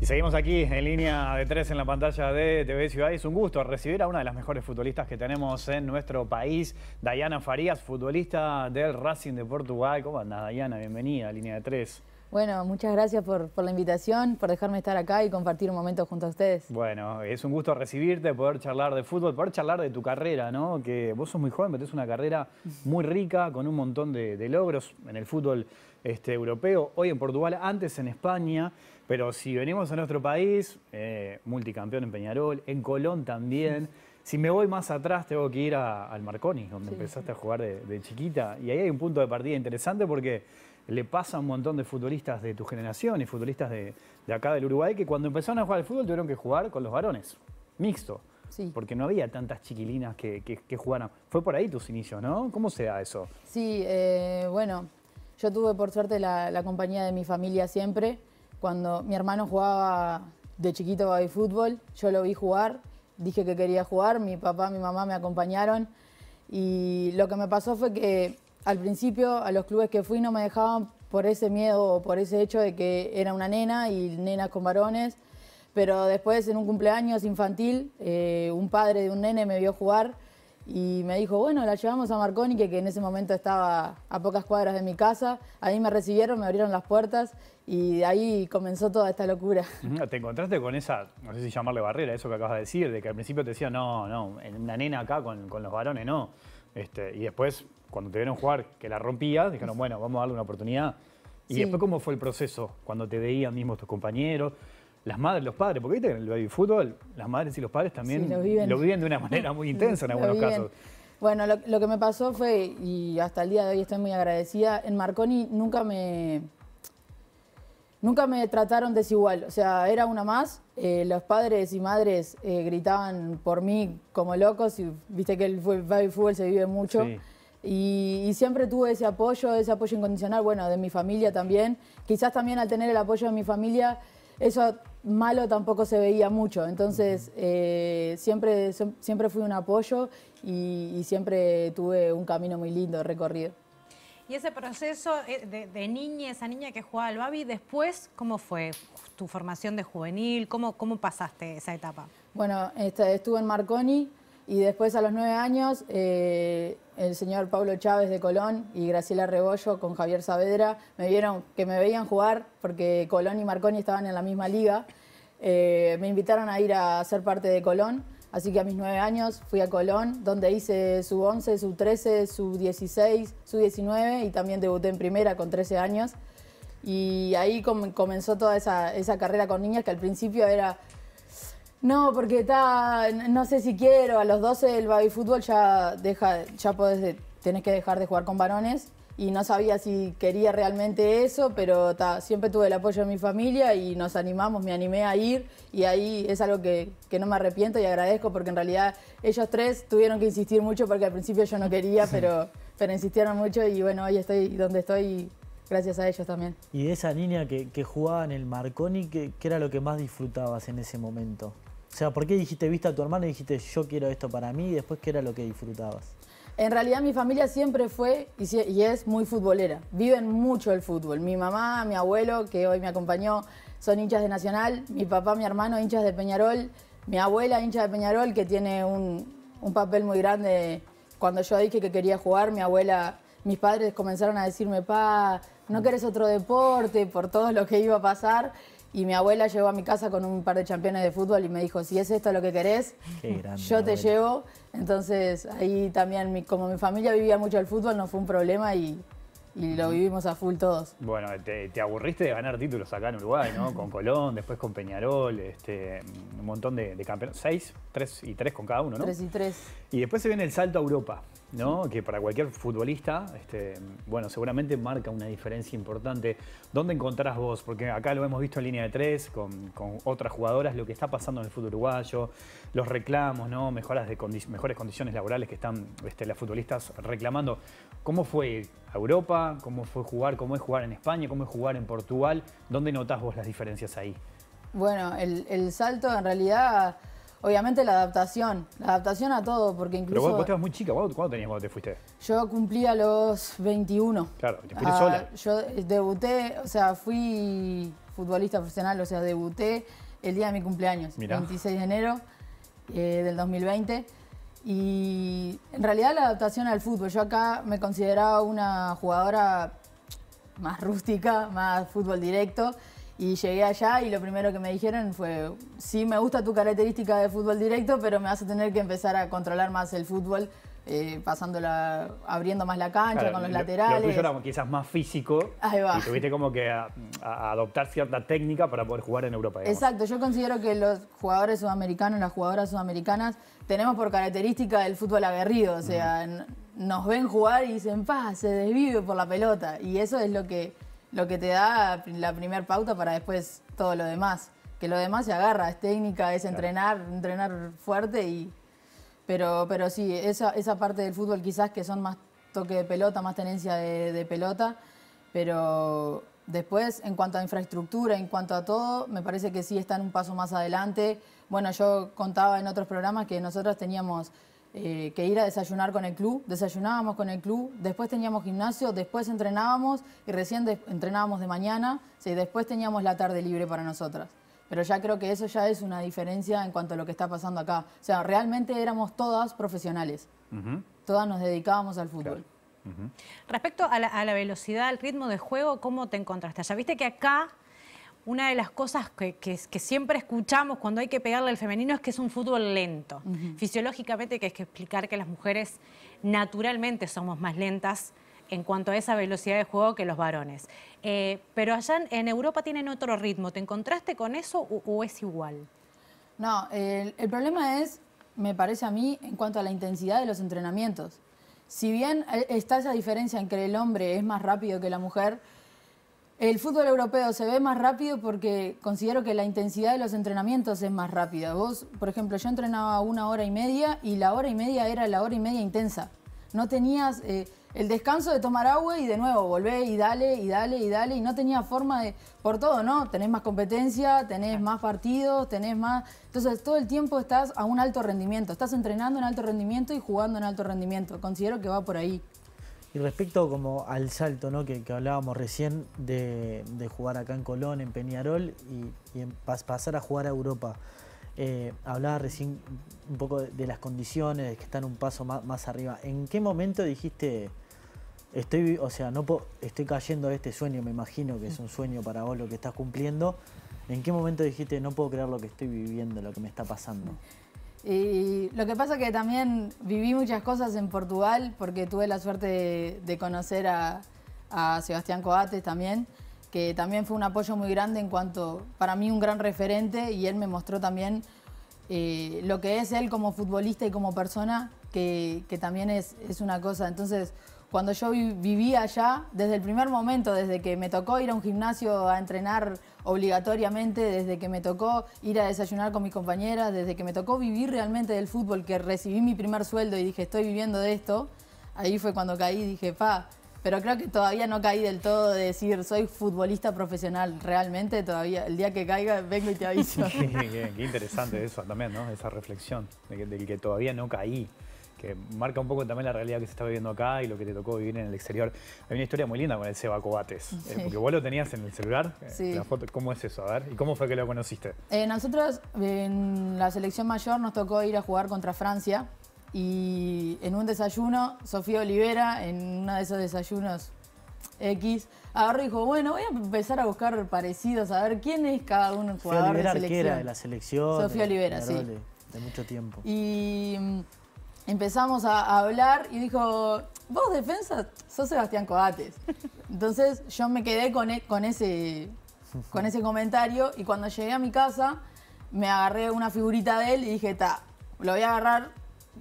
Y seguimos aquí en línea de tres en la pantalla de TV Ciudad. Es un gusto recibir a una de las mejores futbolistas que tenemos en nuestro país, Dayana Farías, futbolista del Racing de Portugal. ¿Cómo andas, Dayana? Bienvenida a línea de tres. Bueno, muchas gracias por, la invitación, por dejarme estar acá y compartir un momento junto a ustedes. Bueno, es un gusto recibirte, poder charlar de fútbol, poder charlar de tu carrera, ¿no? Que vos sos muy joven, pero tenés una carrera muy rica, con un montón de, de logros en el fútbol este, europeo, hoy en Portugal, antes en España, pero si venimos a nuestro país, eh, multicampeón en Peñarol, en Colón también. Si me voy más atrás, tengo que ir al Marconi, donde empezaste a jugar de, chiquita. Y ahí hay un punto de partida interesante porque le pasa a un montón de futbolistas de tu generación y futbolistas de, acá del Uruguay que cuando empezaron a jugar al fútbol tuvieron que jugar con los varones, mixto. Sí. Porque no había tantas chiquilinas que, que, jugaran. Fue por ahí tus inicios, ¿no? ¿Cómo se da eso? Sí, eh, bueno, yo tuve por suerte la, compañía de mi familia siempre. Cuando mi hermano jugaba de chiquito a fútbol, yo lo vi jugar, dije que quería jugar, mi papá, mi mamá me acompañaron y lo que me pasó fue que al principio a los clubes que fui no me dejaban por ese miedo o por ese hecho de que era una nena y nenas con varones, pero después en un cumpleaños infantil eh, un padre de un nene me vio jugar y me dijo, bueno, la llevamos a Marconi, que, en ese momento estaba a pocas cuadras de mi casa. Ahí me recibieron, me abrieron las puertas y de ahí comenzó toda esta locura. ¿Te encontraste con esa, no sé si llamarle barrera, eso que acabas de decir, de que al principio te decía, no, no, una nena acá con, los varones, no. Este, y después, cuando te vieron jugar, que la rompías, dijeron, bueno, vamos a darle una oportunidad. Y después, ¿cómo fue el proceso? Cuando te veían mismos tus compañeros, las madres, los padres, porque viste en el baby fútbol las madres y los padres también lo, viven. de una manera muy intensa en algunos casos. Bueno, lo, que me pasó fue, y hasta el día de hoy estoy muy agradecida, en Marconi nunca me... Nunca me trataron desigual, o sea, era una más. Eh, los padres y madres eh, gritaban por mí como locos, y viste que el, baby fútbol se vive mucho. Y, y, siempre tuve ese apoyo, ese apoyo incondicional, bueno, de mi familia también. Quizás también al tener el apoyo de mi familia, eso malo tampoco se veía mucho, entonces eh, siempre, siempre fui un apoyo y, siempre tuve un camino muy lindo recorrido. Y ese proceso eh, de, niña, esa niña que jugaba al Babi, después, ¿cómo fue tu formación de juvenil? ¿Cómo, pasaste esa etapa? Bueno, estuve en Marconi, y después a los nueve años, eh, el señor Pablo Chávez de Colón y Graciela Rebollo con Javier Saavedra me vieron que me veían jugar porque Colón y Marconi estaban en la misma liga. Eh, me invitaron a ir a ser parte de Colón, así que a mis nueve años fui a Colón, donde hice su 11, su 13, sub 16, su 19 y también debuté en primera con 13 años. Y ahí comenzó toda esa, esa carrera con niñas que al principio era no, porque está, no sé si quiero, a los 12 el baby fútbol ya deja, ya podés, tenés que dejar de jugar con varones y no sabía si quería realmente eso, pero siempre tuve el apoyo de mi familia y nos animamos, me animé a ir y ahí es algo que, no me arrepiento y agradezco porque en realidad ellos tres tuvieron que insistir mucho porque al principio yo no quería, pero, pero insistieron mucho y bueno, hoy estoy donde estoy gracias a ellos también. Y de esa niña que, jugaba en el Marconi, ¿qué era lo que más disfrutabas en ese momento? sea, ¿por qué dijiste viste a tu hermano y dijiste yo quiero esto para mí y después qué era lo que disfrutabas? En realidad mi familia siempre fue y es muy futbolera. Viven mucho el fútbol. Mi mamá, mi abuelo, que hoy me acompañó, son hinchas de Nacional. Mi papá, mi hermano, hinchas de Peñarol. Mi abuela, hincha de Peñarol, que tiene un, papel muy grande. Cuando yo dije que quería jugar, mi abuela, mis padres comenzaron a decirme, pa, no mm. querés otro deporte por todo lo que iba a pasar. Y mi abuela llegó a mi casa con un par de campeones de fútbol y me dijo, si es esto lo que querés, yo te llevo. Entonces ahí también, como mi familia vivía mucho el fútbol, no fue un problema y, lo vivimos a full todos. Bueno, te, aburriste de ganar títulos acá en Uruguay, ¿no? Con Colón, después con Peñarol, este, un montón de, campeones. Seis, tres y tres con cada uno, ¿no? Tres y tres. Y después se viene el salto a Europa. Que para cualquier futbolista, este, bueno, seguramente marca una diferencia importante. ¿Dónde encontrás vos? Porque acá lo hemos visto en línea de tres, con, otras jugadoras, lo que está pasando en el fútbol uruguayo, los reclamos, ¿no? Mejoras mejores condiciones laborales que están este, las futbolistas reclamando. ¿Cómo fue a Europa? ¿Cómo fue jugar? ¿Cómo es jugar en España? ¿Cómo es jugar en Portugal? ¿Dónde notás vos las diferencias ahí? Bueno, el salto en realidad Obviamente la adaptación, la adaptación a todo, porque incluso... Pero vos, muy chica, ¿cuándo, te fuiste? Yo cumplí a los 21. Claro, te fuiste ah, sola. Yo eh, debuté, o sea, fui futbolista profesional, o sea, debuté el día de mi cumpleaños, 26 de enero eh, del 2020. Y en realidad la adaptación al fútbol, yo acá me consideraba una jugadora más rústica, más fútbol directo. Y llegué allá y lo primero que me dijeron fue, sí, me gusta tu característica de fútbol directo, pero me vas a tener que empezar a controlar más el fútbol, eh, pasándola, abriendo más la cancha con los laterales. Lo tuyo era quizás más físico Ahí va. y tuviste como que adoptar cierta técnica para poder jugar en Europa. Exacto, yo considero que los jugadores sudamericanos, las jugadoras sudamericanas, tenemos por característica el fútbol aguerrido, o sea, nos ven jugar y dicen, pa, se desvive por la pelota. Y eso es lo que lo que te da la primera pauta para después todo lo demás. Que lo demás se agarra, es técnica, es entrenar, entrenar fuerte y... Pero, pero sí, esa, parte del fútbol quizás que son más toque de pelota, más tenencia de, de pelota, pero después en cuanto a infraestructura, en cuanto a todo, me parece que sí están un paso más adelante. Bueno, yo contaba en otros programas que nosotros teníamos eh, que ir a desayunar con el club, desayunábamos con el club, después teníamos gimnasio, después entrenábamos y recién entrenábamos de mañana, después teníamos la tarde libre para nosotras. Pero ya creo que eso ya es una diferencia en cuanto a lo que está pasando acá. O sea, realmente éramos todas profesionales, todas nos dedicábamos al fútbol. Respecto a la, a la, velocidad, al ritmo de juego, ¿cómo te encontraste? Ya viste que acá una de las cosas que, siempre escuchamos cuando hay que pegarle al femenino es que es un fútbol lento. Fisiológicamente que hay que explicar que las mujeres naturalmente somos más lentas en cuanto a esa velocidad de juego que los varones. Eh, pero allá en, Europa tienen otro ritmo. ¿Te encontraste con eso o, es igual? No, el problema es, me parece a mí, en cuanto a la intensidad de los entrenamientos. Si bien eh, está esa diferencia en que el hombre es más rápido que la mujer, el fútbol europeo se ve más rápido porque considero que la intensidad de los entrenamientos es más rápida. Vos, por ejemplo, yo entrenaba una hora y media y la hora y media era la hora y media intensa. No tenías eh, el descanso de tomar agua y de nuevo volvé y dale y dale y dale y no tenía forma de... Por todo, ¿no? Tenés más competencia, tenés más partidos, tenés más... Entonces todo el tiempo estás a un alto rendimiento, estás entrenando en alto rendimiento y jugando en alto rendimiento. Considero que va por ahí. Y respecto como al salto que, hablábamos recién de, jugar acá en Colón, en Peñarol y, en pasar a jugar a Europa, eh, hablaba recién un poco de, las condiciones, que están un paso más, arriba. ¿En qué momento dijiste, estoy, o sea, no estoy cayendo a este sueño, me imagino que es un sueño para vos lo que estás cumpliendo? ¿En qué momento dijiste, no puedo creer lo que estoy viviendo, lo que me está pasando? lo que pasa es que también viví muchas cosas en Portugal porque tuve la suerte de, conocer a, Sebastián Coates también, que también fue un apoyo muy grande en cuanto, para mí un gran referente y él me mostró también eh, lo que es él como futbolista y como persona, que, también es, es una cosa. Entonces, cuando yo vivía allá, desde el primer momento, desde que me tocó ir a un gimnasio a entrenar obligatoriamente, desde que me tocó ir a desayunar con mis compañeras, desde que me tocó vivir realmente del fútbol, que recibí mi primer sueldo y dije, estoy viviendo de esto, ahí fue cuando caí, dije, pa, pero creo que todavía no caí del todo de decir, soy futbolista profesional, realmente todavía, el día que caiga vengo y te aviso. qué, interesante eso también, ¿no? Esa reflexión, del de que todavía no caí que marca un poco también la realidad que se está viviendo acá y lo que te tocó vivir en el exterior. Hay una historia muy linda con el Seba Cobates, eh, porque vos lo tenías en el celular, eh, sí. la foto, ¿cómo es eso? A ver, ¿y cómo fue que lo conociste? Eh, nosotros en la selección mayor nos tocó ir a jugar contra Francia y en un desayuno, Sofía Olivera, en uno de esos desayunos X, agarró y dijo, bueno, voy a empezar a buscar parecidos, a ver quién es cada uno jugador de selección. Arquera de la selección. Sofía Olivera, sí. De, de mucho tiempo. Y... Mm, empezamos a hablar y dijo, vos defensa, sos Sebastián Coates. Entonces yo me quedé e, con, ese, con ese comentario y cuando llegué a mi casa me agarré una figurita de él y dije, ta, lo voy a agarrar,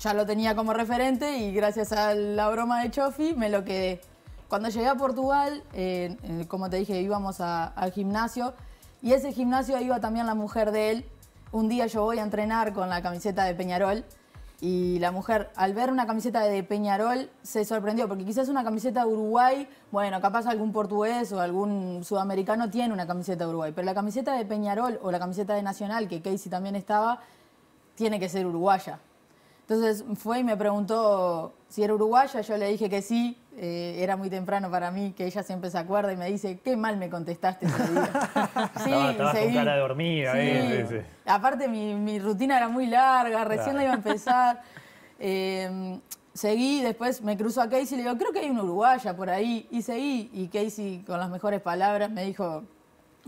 ya lo tenía como referente y gracias a la broma de Chofi me lo quedé. Cuando llegué a Portugal, como te dije, íbamos al gimnasio y ese gimnasio iba también la mujer de él. Un día yo voy a entrenar con la camiseta de Peñarol y la mujer, al ver una camiseta de Peñarol, se sorprendió, porque quizás una camiseta de Uruguay, bueno, capaz algún portugués o algún sudamericano tiene una camiseta de Uruguay, pero la camiseta de Peñarol o la camiseta de Nacional, que Casey también estaba, tiene que ser uruguaya. Entonces fue y me preguntó si era uruguaya, yo le dije que sí, eh, era muy temprano para mí, que ella siempre se acuerda y me dice, qué mal me contestaste ese día. sí, Estabas con cara de eh, Aparte mi, rutina era muy larga, recién iba a empezar. Em, seguí, después me cruzó a Casey y le digo, creo que hay una uruguaya por ahí, y seguí, y Casey con las mejores palabras me dijo,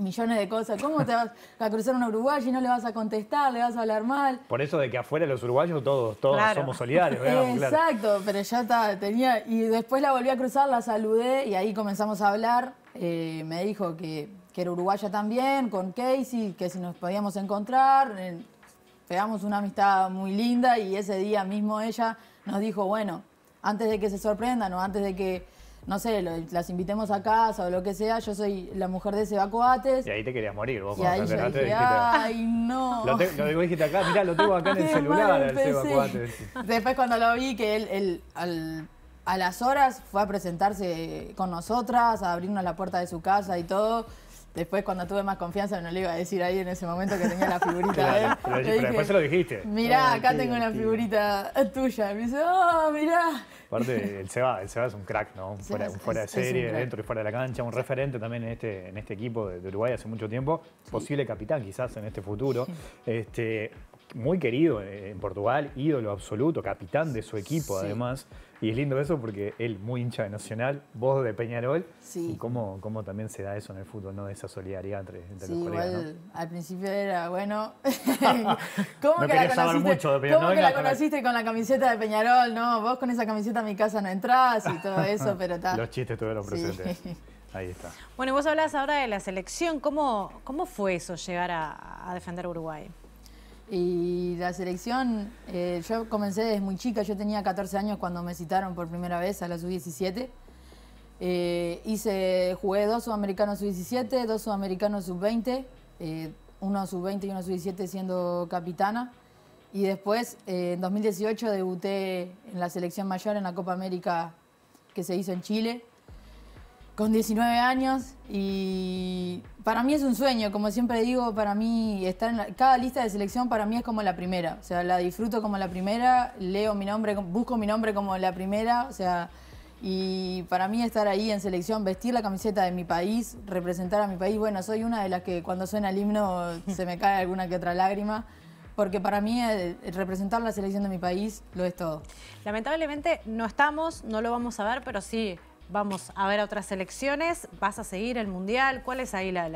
millones de cosas. ¿Cómo te vas a cruzar un uruguayo y no le vas a contestar, le vas a hablar mal? Por eso de que afuera los uruguayos todos, todos somos solidarios. Exacto, pero ya está, tenía... Y después la volví a cruzar, la saludé y ahí comenzamos a hablar. Eh, me dijo que, que, era uruguaya también, con Casey, que si nos podíamos encontrar. pegamos una amistad muy linda y ese día mismo ella nos dijo, bueno, antes de que se sorprendan o antes de que no sé, las invitemos a casa o lo que sea, yo soy la mujer de ese Coates. Y ahí te querías morir vos. Y ahí yo dije, ay, no. Lo, lo dijiste acá, mirá, lo tengo acá en el celular ese Seba Después cuando lo vi, que él, él al, a las horas fue a presentarse con nosotras, a abrirnos la puerta de su casa y todo. Después, cuando tuve más confianza, no le iba a decir ahí en ese momento que tenía la figurita Pero, después se lo dijiste. Mirá, acá tengo una figurita tuya. me dice, oh, mirá. Aparte, el Seba, es un crack, ¿no? fuera, de serie, dentro y fuera de la cancha, un referente también en este, en este equipo de, Uruguay hace mucho tiempo. Posible capitán, quizás, en este futuro. Este, muy querido en Portugal, ídolo absoluto, capitán de su equipo además. Y es lindo eso porque él, muy hincha de Nacional, vos de Peñarol, y cómo, también se da eso en el fútbol, ¿no? Esa solidaridad entre, los colegas. al principio era, bueno, ¿cómo, que, la conociste, mucho la conociste con la camiseta de Peñarol? No, vos con esa camiseta a mi casa no entrás y todo eso, pero tal. Los chistes los presentes. Ahí está. Bueno, vos hablas ahora de la selección. ¿Cómo, cómo fue eso, llegar a defender Uruguay? Y la selección, eh, yo comencé desde muy chica, yo tenía 14 años cuando me citaron por primera vez a la sub-17. Eh, jugué dos sudamericanos sub-17, dos sudamericanos sub-20, eh, uno sub-20 y uno sub-17 siendo capitana. Y después, en 2018, debuté en la selección mayor en la Copa América que se hizo en Chile con 19 años y para mí es un sueño, como siempre digo, para mí estar en la, cada lista de selección para mí es como la primera, o sea, la disfruto como la primera, leo mi nombre, busco mi nombre como la primera, o sea, y para mí estar ahí en selección, vestir la camiseta de mi país, representar a mi país, bueno, soy una de las que cuando suena el himno se me cae alguna que otra lágrima porque para mí eh, representar la selección de mi país lo es todo. Lamentablemente no estamos, no lo vamos a ver, pero sí vamos a ver a otras selecciones. ¿Vas a seguir el Mundial? ¿Cuál es ahí la,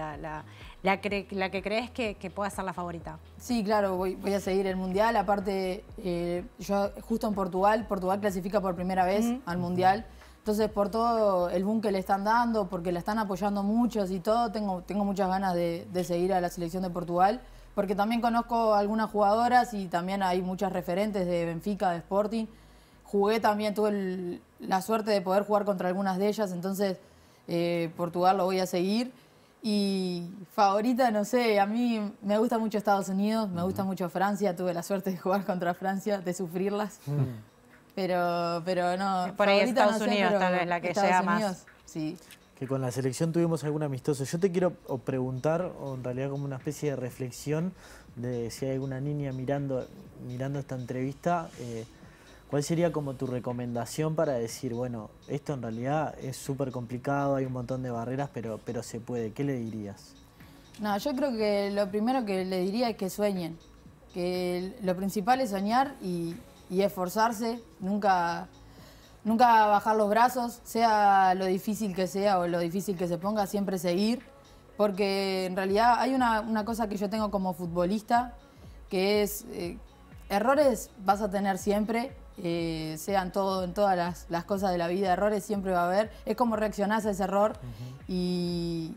que crees que, que, pueda ser la favorita? Sí, claro, voy, a seguir el Mundial. Aparte, eh, yo justo en Portugal, Portugal clasifica por primera vez al Mundial. Entonces, por todo el boom que le están dando, porque la están apoyando muchos y todo, tengo, muchas ganas de, de seguir a la selección de Portugal. Porque también conozco algunas jugadoras y también hay muchas referentes de Benfica, de Sporting jugué también, tuve la suerte de poder jugar contra algunas de ellas, entonces eh, Portugal lo voy a seguir. Y favorita, no sé, a mí me gusta mucho Estados Unidos, me gusta mucho Francia, tuve la suerte de jugar contra Francia, de sufrirlas. Pero, pero no. Por ahí Estados Unidos tal vez la que llega más. Sí. Que con la selección tuvimos algún amistoso. Yo te quiero preguntar, o en realidad como una especie de reflexión, de si hay alguna niña mirando, mirando esta entrevista. Eh, ¿Cuál sería como tu recomendación para decir, bueno, esto en realidad es súper complicado, hay un montón de barreras, pero, pero se puede? ¿Qué le dirías? No, yo creo que lo primero que le diría es que sueñen, que lo principal es soñar y, esforzarse, nunca, nunca bajar los brazos, sea lo difícil que sea o lo difícil que se ponga, siempre seguir, porque en realidad hay una, cosa que yo tengo como futbolista, que es... Eh, errores vas a tener siempre, eh, sean todo, en todas las, cosas de la vida, errores siempre va a haber. Es como reaccionás a ese error y,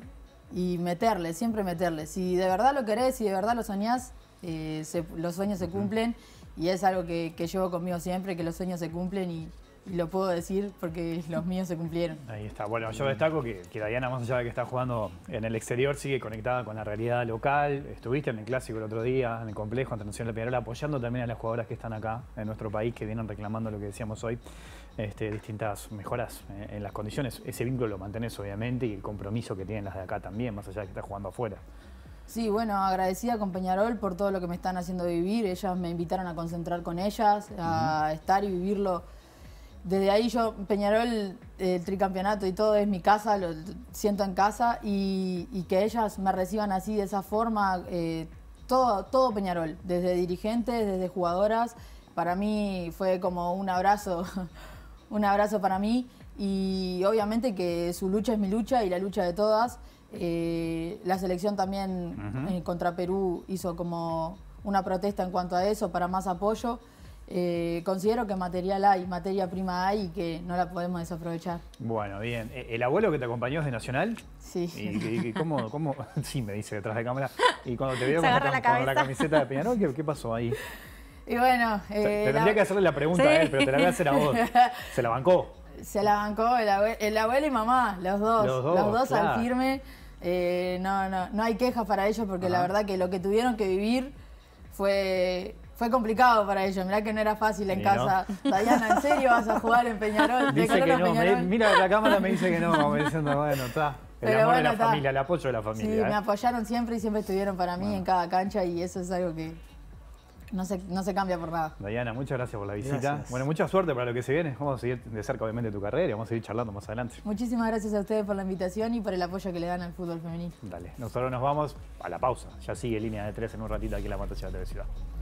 meterle, siempre meterle. Si de verdad lo querés, y de verdad lo soñás, eh, los sueños se cumplen y es algo que, que llevo conmigo siempre, que los sueños se cumplen y, lo puedo decir porque los míos se cumplieron. Ahí está. Bueno, yo destaco que, que, más allá de que está jugando en el exterior, sigue conectada con la realidad local. Estuviste en el Clásico el otro día, en el Complejo Internacional de Peñarol, apoyando también a las jugadoras que están acá en nuestro país, que vienen reclamando lo que decíamos hoy, este, distintas mejoras eh, en las condiciones. Ese vínculo lo mantenés, obviamente, y el compromiso que tienen las de acá también, más allá de que está jugando afuera. Sí, bueno, agradecida con Peñarol por todo lo que me están haciendo vivir. Ellas me invitaron a concentrar con ellas, a estar y vivirlo desde ahí yo, Peñarol, el tricampeonato y todo es mi casa, lo siento en casa y, que ellas me reciban así de esa forma, eh, todo, Peñarol, desde dirigentes, desde jugadoras, para mí fue como un abrazo, un abrazo para mí y obviamente que su lucha es mi lucha y la lucha de todas. Eh, la selección también eh, contra Perú hizo como una protesta en cuanto a eso para más apoyo. Eh, considero que material hay, materia prima hay y que no la podemos desaprovechar. Bueno, bien. Eh, ¿El abuelo que te acompañó es de Nacional? Sí. ¿Y, cómo, cómo? Sí, me dice detrás de cámara. Y cuando te veo con, la, con camiseta de Peñarol, ¿qué, ¿qué pasó ahí? Y bueno... Eh, tendría que hacerle la pregunta a él, pero te la voy a hacer a vos. ¿Se la bancó? Se la bancó el abuelo, y mamá, los dos. Los dos, al firme. no, no, no hay quejas para ellos porque la verdad que lo que tuvieron que vivir fue fue complicado para ellos, mirá que no era fácil en casa. Dayana, ¿en serio vas a jugar en Peñarol? Dice que no, mira, la cámara me dice que no, como diciendo, bueno, está. El amor de la familia, el apoyo de la familia. Sí, me eh". apoyaron siempre y siempre estuvieron para mí en cada cancha y eso es algo que no se, no se cambia por nada. Dayana, muchas gracias por la visita. Bueno, mucha suerte para lo que se viene. Vamos a seguir de cerca, obviamente, tu carrera y vamos a seguir charlando más adelante. Muchísimas gracias a ustedes por la invitación y por el apoyo que le dan al fútbol femenino. Dale, nosotros nos vamos a la pausa. Ya sigue línea de tres en un ratito aquí en la pantalla de TV Ciudad.